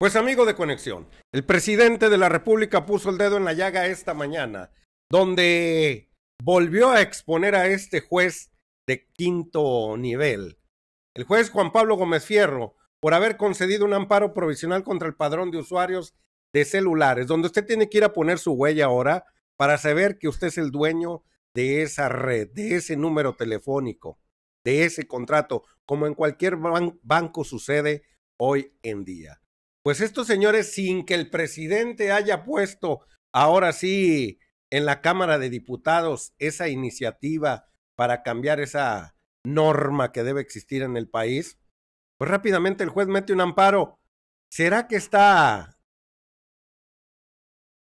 Pues amigo de conexión, el presidente de la República puso el dedo en la llaga esta mañana, donde volvió a exponer a este juez de quinto nivel, el juez Juan Pablo Gómez Fierro, por haber concedido un amparo provisional contra el padrón de usuarios de celulares, donde usted tiene que ir a poner su huella ahora para saber que usted es el dueño de esa red, de ese número telefónico, de ese contrato, como en cualquier banco sucede hoy en día. Pues estos señores, sin que el presidente haya puesto ahora sí en la Cámara de Diputados esa iniciativa para cambiar esa norma que debe existir en el país, pues rápidamente el juez mete un amparo. ¿Será que está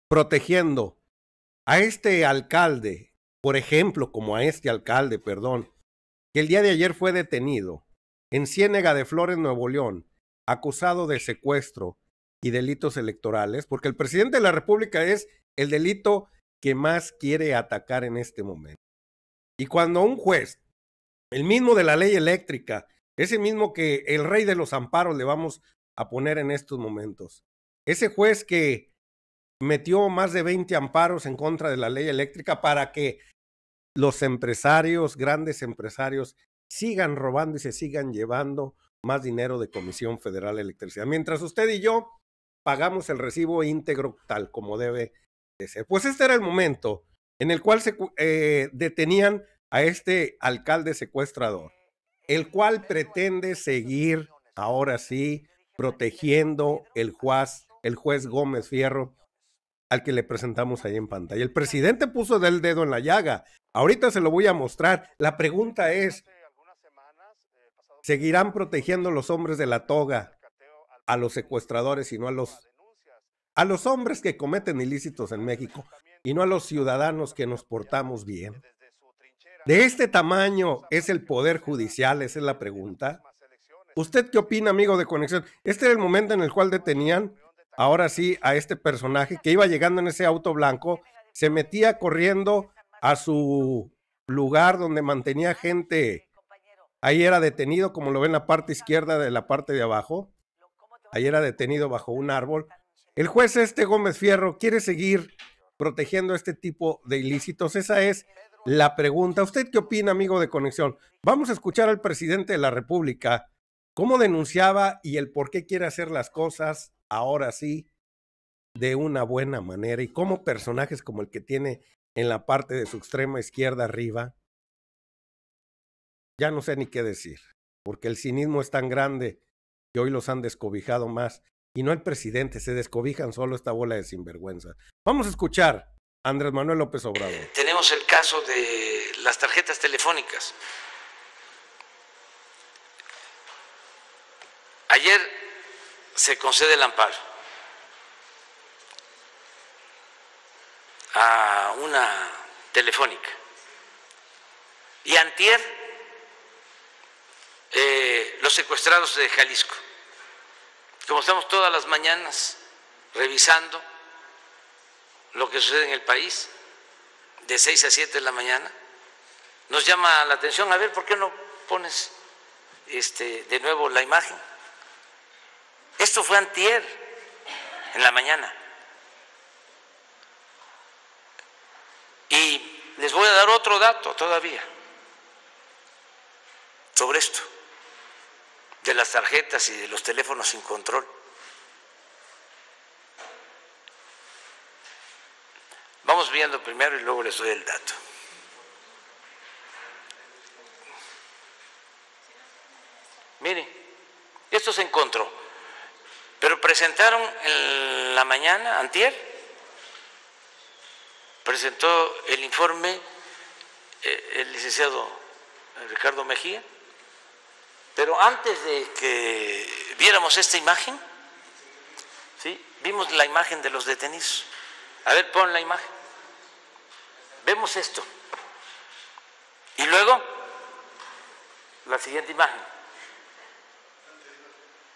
protegiendo a este alcalde, por ejemplo, como a este alcalde, perdón, que el día de ayer fue detenido en Ciénega de Flores, Nuevo León, acusado de secuestro y delitos electorales, porque el presidente de la República es el delito que más quiere atacar en este momento. Y cuando un juez, el mismo de la ley eléctrica, ese mismo que el rey de los amparos le vamos a poner en estos momentos, ese juez que metió más de 20 amparos en contra de la ley eléctrica para que los empresarios, grandes empresarios, sigan robando y se sigan llevando más dinero de Comisión Federal de Electricidad. Mientras usted y yo pagamos el recibo íntegro tal como debe de ser. Pues este era el momento en el cual se eh, detenían a este alcalde secuestrador, el cual pretende seguir ahora sí protegiendo el juez, el juez Gómez Fierro al que le presentamos ahí en pantalla. El presidente puso del dedo en la llaga. Ahorita se lo voy a mostrar. La pregunta es, Seguirán protegiendo los hombres de la toga a los secuestradores y no a los a los hombres que cometen ilícitos en México y no a los ciudadanos que nos portamos bien. De este tamaño es el poder judicial, esa es la pregunta. ¿Usted qué opina, amigo de Conexión? Este era el momento en el cual detenían, ahora sí, a este personaje que iba llegando en ese auto blanco, se metía corriendo a su lugar donde mantenía gente Ahí era detenido, como lo ven en la parte izquierda de la parte de abajo. Ahí era detenido bajo un árbol. El juez este Gómez Fierro quiere seguir protegiendo este tipo de ilícitos. Esa es la pregunta. ¿Usted qué opina, amigo de Conexión? Vamos a escuchar al presidente de la República cómo denunciaba y el por qué quiere hacer las cosas ahora sí de una buena manera y cómo personajes como el que tiene en la parte de su extrema izquierda arriba ya no sé ni qué decir, porque el cinismo es tan grande que hoy los han descobijado más. Y no el presidente, se descobijan solo esta bola de sinvergüenza. Vamos a escuchar a Andrés Manuel López Obrador. tenemos el caso de las tarjetas telefónicas. Ayer se concede el amparo a una telefónica. Y antier de eh, los secuestrados de Jalisco. Como estamos todas las mañanas revisando lo que sucede en el país, de 6 a 7 de la mañana, nos llama la atención, a ver, ¿por qué no pones este, de nuevo la imagen? Esto fue antier, en la mañana. Y les voy a dar otro dato todavía sobre esto de las tarjetas y de los teléfonos sin control. Vamos viendo primero y luego les doy el dato. Mire, esto se encontró, pero presentaron en la mañana, antier, presentó el informe eh, el licenciado Ricardo Mejía, pero antes de que viéramos esta imagen, ¿sí? vimos la imagen de los detenidos. A ver, pon la imagen. Vemos esto. Y luego, la siguiente imagen.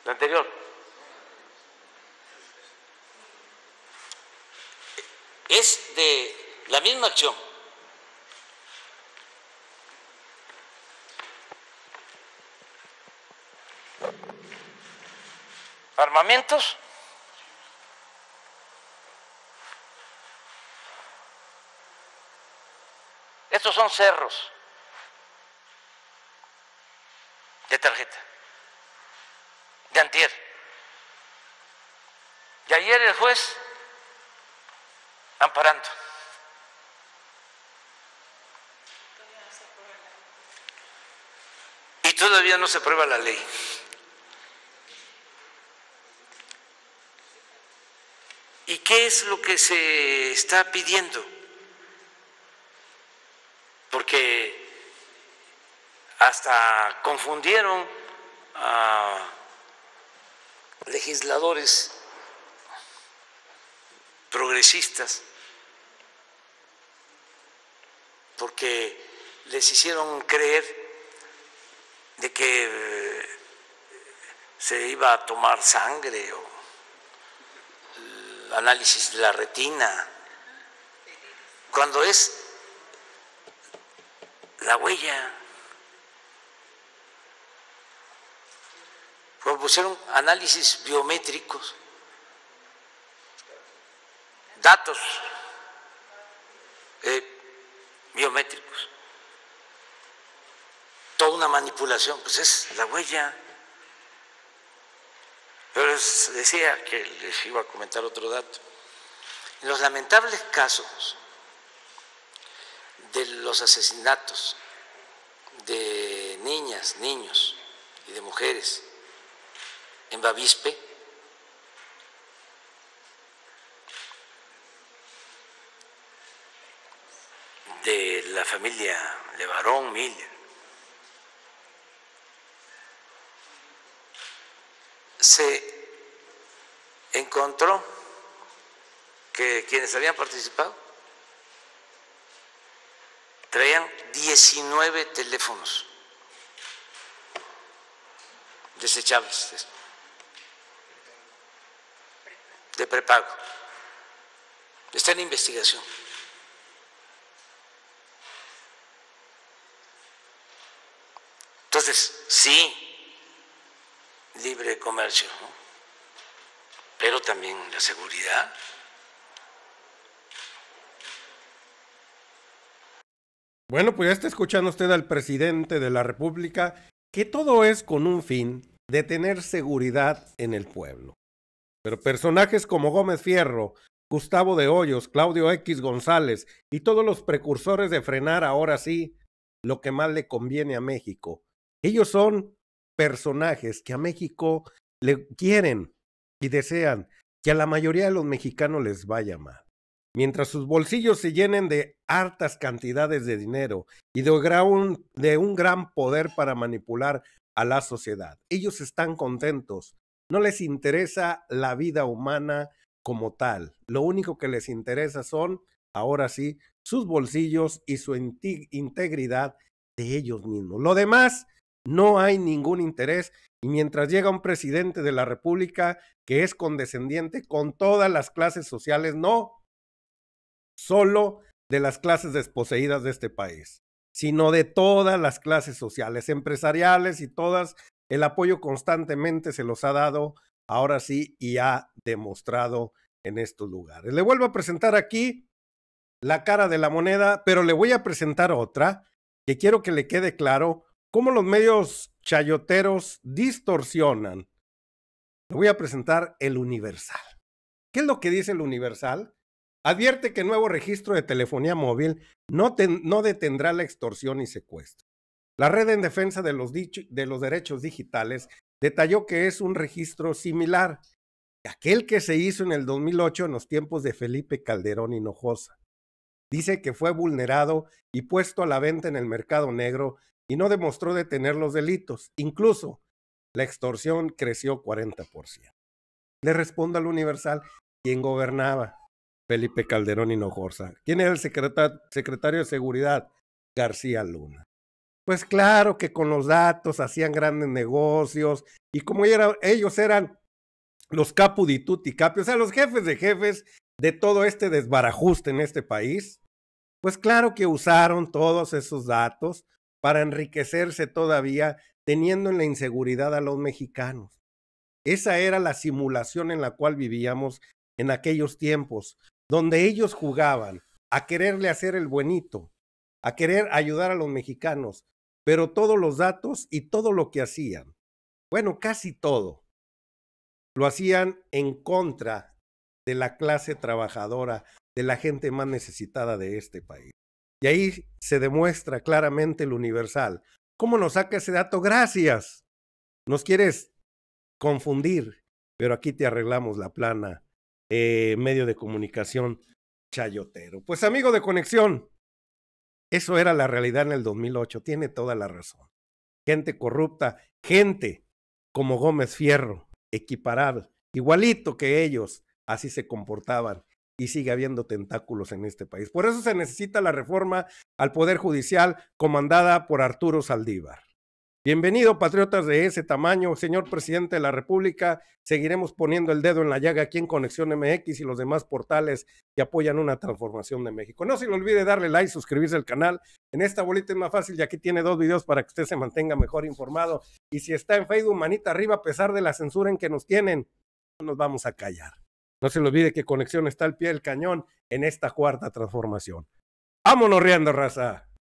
La anterior. Es de la misma acción armamentos. Estos son cerros de tarjeta, de antier. Y ayer el juez amparando. Y todavía no se prueba la ley. es lo que se está pidiendo? Porque hasta confundieron a legisladores progresistas porque les hicieron creer de que eh, se iba a tomar sangre o análisis de la retina, cuando es la huella. Propusieron análisis biométricos, datos eh, biométricos, toda una manipulación, pues es la huella. Pero decía que les iba a comentar otro dato. En los lamentables casos de los asesinatos de niñas, niños y de mujeres en Bavispe, de la familia Levarón Miller, se encontró que quienes habían participado traían 19 teléfonos desechables de prepago. Está en investigación. Entonces, sí, libre comercio, ¿no? pero también la seguridad. Bueno, pues ya está escuchando usted al presidente de la República que todo es con un fin de tener seguridad en el pueblo. Pero personajes como Gómez Fierro, Gustavo de Hoyos, Claudio X González y todos los precursores de frenar ahora sí lo que más le conviene a México. Ellos son personajes que a México le quieren y desean que a la mayoría de los mexicanos les vaya mal. Mientras sus bolsillos se llenen de hartas cantidades de dinero y de un, de un gran poder para manipular a la sociedad. Ellos están contentos. No les interesa la vida humana como tal. Lo único que les interesa son, ahora sí, sus bolsillos y su integridad de ellos mismos. Lo demás no hay ningún interés y mientras llega un presidente de la República que es condescendiente con todas las clases sociales, no solo de las clases desposeídas de este país, sino de todas las clases sociales, empresariales y todas, el apoyo constantemente se los ha dado, ahora sí, y ha demostrado en estos lugares. Le vuelvo a presentar aquí la cara de la moneda, pero le voy a presentar otra que quiero que le quede claro cómo los medios chayoteros distorsionan. Le voy a presentar el Universal. ¿Qué es lo que dice el Universal? Advierte que el nuevo registro de telefonía móvil no, detendrá la extorsión y secuestro. La red en defensa de los, de los derechos digitales detalló que es un registro similar a aquel que se hizo en el 2008 en los tiempos de Felipe Calderón Hinojosa. Dice que fue vulnerado y puesto a la venta en el mercado negro y no demostró detener los delitos. Incluso la extorsión creció 40%. Le respondo al Universal, ¿quién gobernaba? Felipe Calderón Hinojosa. ¿Quién era el secretario de Seguridad? García Luna. Pues claro que con los datos hacían grandes negocios y como ellos eran los capudituti capi, o sea, los jefes de jefes de todo este desbarajuste en este país, pues claro que usaron todos esos datos para enriquecerse todavía teniendo en la inseguridad a los mexicanos. Esa era la simulación en la cual vivíamos en aquellos tiempos, donde ellos jugaban a quererle hacer el buenito, a querer ayudar a los mexicanos, pero todos los datos y todo lo que hacían, bueno, casi todo, lo hacían en contra de la clase trabajadora, de la gente más necesitada de este país. Y ahí se demuestra claramente lo universal. ¿Cómo nos saca ese dato? Gracias. Nos quieres confundir, pero aquí te arreglamos la plana. Eh, medio de comunicación chayotero. Pues amigo de conexión, eso era la realidad en el 2008. Tiene toda la razón. Gente corrupta, gente como Gómez Fierro, equiparado, igualito que ellos, así se comportaban y sigue habiendo tentáculos en este país. Por eso se necesita la reforma al Poder Judicial comandada por Arturo Saldívar. Bienvenido, patriotas de ese tamaño, señor presidente de la República. Seguiremos poniendo el dedo en la llaga aquí en Conexión MX y los demás portales que apoyan una transformación de México. No se le olvide darle like, suscribirse al canal. En esta bolita es más fácil y aquí tiene dos videos para que usted se mantenga mejor informado. Y si está en Facebook, manita arriba, a pesar de la censura en que nos tienen, no nos vamos a callar. No se le olvide que Conexión está al pie del cañón en esta cuarta transformación. ¡Vámonos riendo, raza!